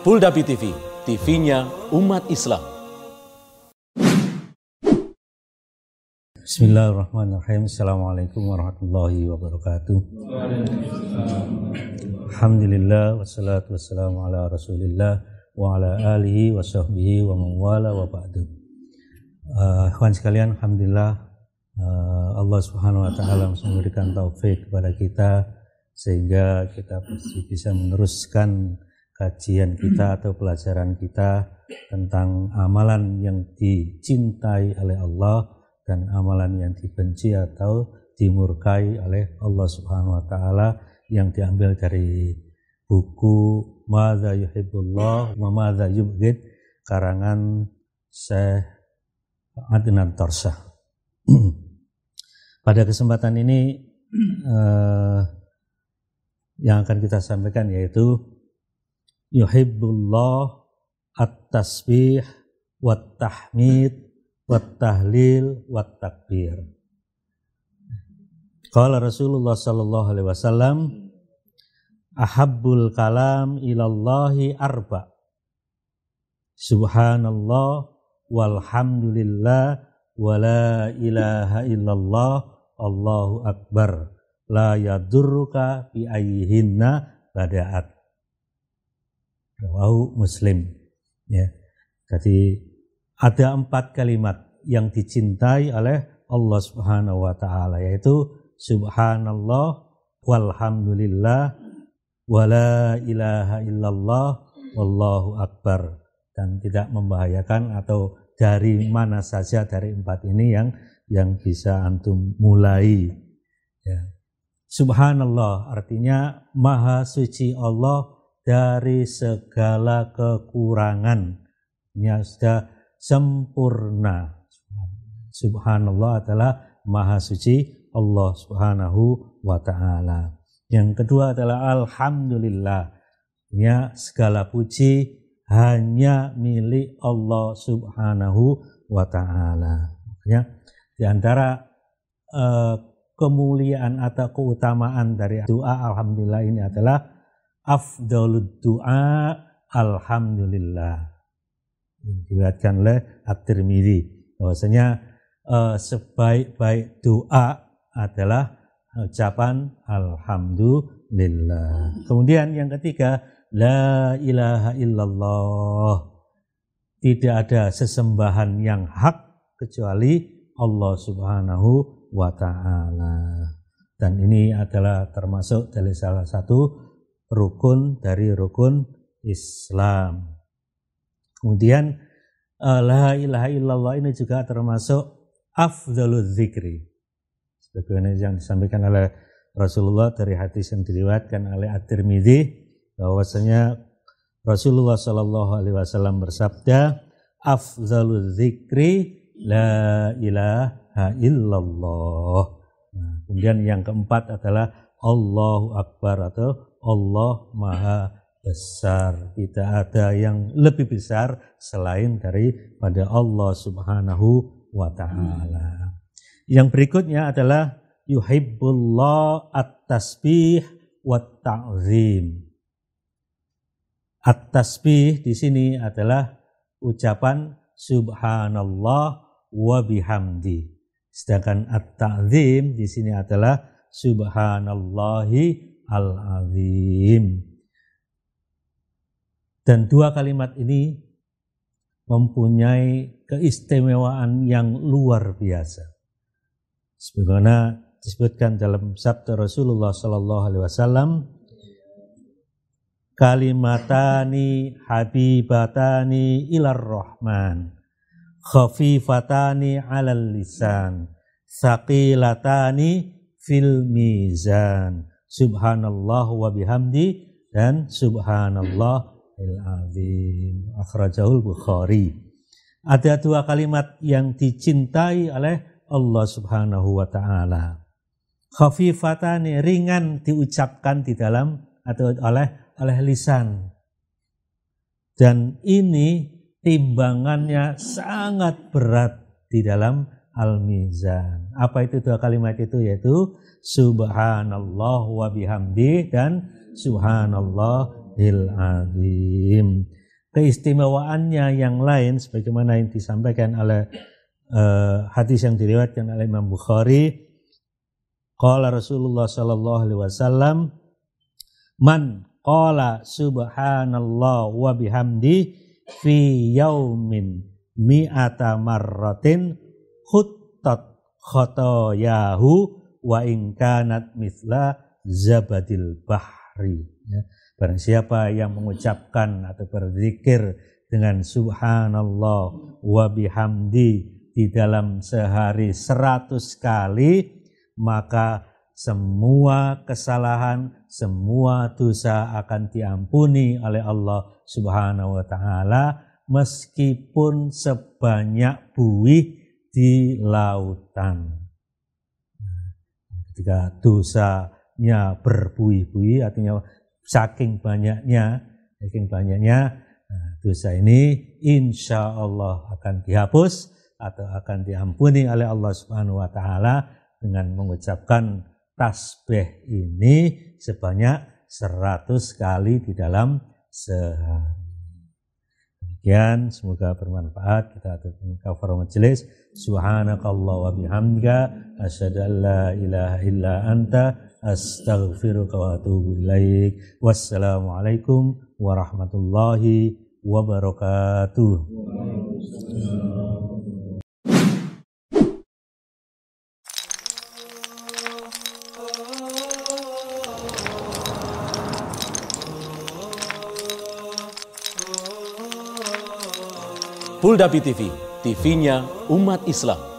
Pulda TV, TV-nya umat Islam. Bismillahirrahmanirrahim. Assalamualaikum warahmatullahi wabarakatuh. Alhamdulillah wassalatu wassalamu ala Rasulillah wa ala alihi wa sahbihi wa mawala wa ba'du. Uh, ah, kawan sekalian, alhamdulillah uh, Allah Subhanahu wa taala memberikan taufik kepada kita sehingga kita bisa meneruskan kajian kita atau pelajaran kita tentang amalan yang dicintai oleh Allah dan amalan yang dibenci atau dimurkai oleh Allah Subhanahu wa taala yang diambil dari buku Madza Yuhibbullah wa Madza Yubghid karangan Syekh Adnan Torsah. Pada kesempatan ini eh, yang akan kita sampaikan yaitu yuhibbullah at-tasbih wat tahmid wat tahlil wat takbir. Qala Rasulullah sallallahu alaihi wasallam ahabbul kalam ilallahi arba. Subhanallah walhamdulillah wala ilaha illallah Allahu akbar la yadurruka bi ayyihinna bada'at Rawahu Muslim. Ya. Jadi ada empat kalimat yang dicintai oleh Allah Subhanahu wa taala yaitu subhanallah walhamdulillah wala ilaha illallah wallahu akbar dan tidak membahayakan atau dari mana saja dari empat ini yang yang bisa antum mulai ya. Subhanallah artinya maha suci Allah dari segala kekurangan. sudah sempurna. Subhanallah adalah maha suci Allah Subhanahu wa taala. Yang kedua adalah alhamdulillah. Ya segala puji hanya milik Allah Subhanahu wa taala. Ya. Di antara uh, kemuliaan atau keutamaan dari doa alhamdulillah ini adalah afdalud du'a alhamdulillah. Diriwayatkan oleh At-Tirmidzi bahwasanya uh, sebaik-baik doa adalah ucapan alhamdulillah. Kemudian yang ketiga la ilaha illallah. Tidak ada sesembahan yang hak kecuali Allah Subhanahu wa taala. Dan ini adalah termasuk dari salah satu rukun dari rukun Islam. Kemudian eh, la ilaha illallah ini juga termasuk afdhalul zikri. Sebagaimana yang disampaikan oleh Rasulullah dari hadis yang diriwayatkan oleh At-Tirmidzi bahwasanya Rasulullah Shallallahu alaihi wasallam bersabda afdhalul zikri la ilaha illallah. Nah, kemudian yang keempat adalah Allahu Akbar atau Allah Maha Besar. Tidak ada yang lebih besar selain daripada Allah Subhanahu wa taala. Yang berikutnya adalah yuhibbullah at-tasbih wa ta'zim. At-tasbih di sini adalah ucapan subhanallah wa bihamdi. Sedangkan at-ta'zim di sini adalah subhanallahi al-azim. Dan dua kalimat ini mempunyai keistimewaan yang luar biasa. Sebagaimana disebutkan dalam sabda Rasulullah Sallallahu Alaihi Wasallam, kalimatani habibatani ilar rahman khafifatani alal lisan saqilatani fil mizan. Subhanallah wa bihamdi dan subhanallah il azim. Akhrajahul Bukhari. Ada dua kalimat yang dicintai oleh Allah Subhanahu wa taala. Khafifatani ringan diucapkan di dalam atau oleh oleh lisan. Dan ini timbangannya sangat berat di dalam al-mizan. Apa itu dua kalimat itu yaitu subhanallah wa bihamdi dan Subhanallah azim. Keistimewaannya yang lain sebagaimana yang disampaikan oleh uh, hadis yang diriwayatkan oleh Imam Bukhari Qala Rasulullah sallallahu alaihi wasallam man qala subhanallah wa bihamdi fi yaumin mi'ata marratin khuttat khotoyahu wa ingkanat misla zabadil bahri. Ya. Barang siapa yang mengucapkan atau berzikir dengan subhanallah wa bihamdi di dalam sehari seratus kali, maka semua kesalahan, semua dosa akan diampuni oleh Allah Subhanahu wa taala meskipun sebanyak buih di lautan. Nah, ketika dosanya berbuih-buih, artinya saking banyaknya, saking banyaknya nah, dosa ini insya Allah akan dihapus atau akan diampuni oleh Allah Subhanahu wa taala dengan mengucapkan tasbih ini sebanyak seratus kali di dalam sehari. Demikian semoga bermanfaat. Kita tutup kafar majelis. Subhanakallah wa bihamdika asyhadu an la ilaha illa anta astaghfiruka wa atubu ilaik. Wassalamualaikum warahmatullahi wabarakatuh. Full BTV, TV-nya umat Islam.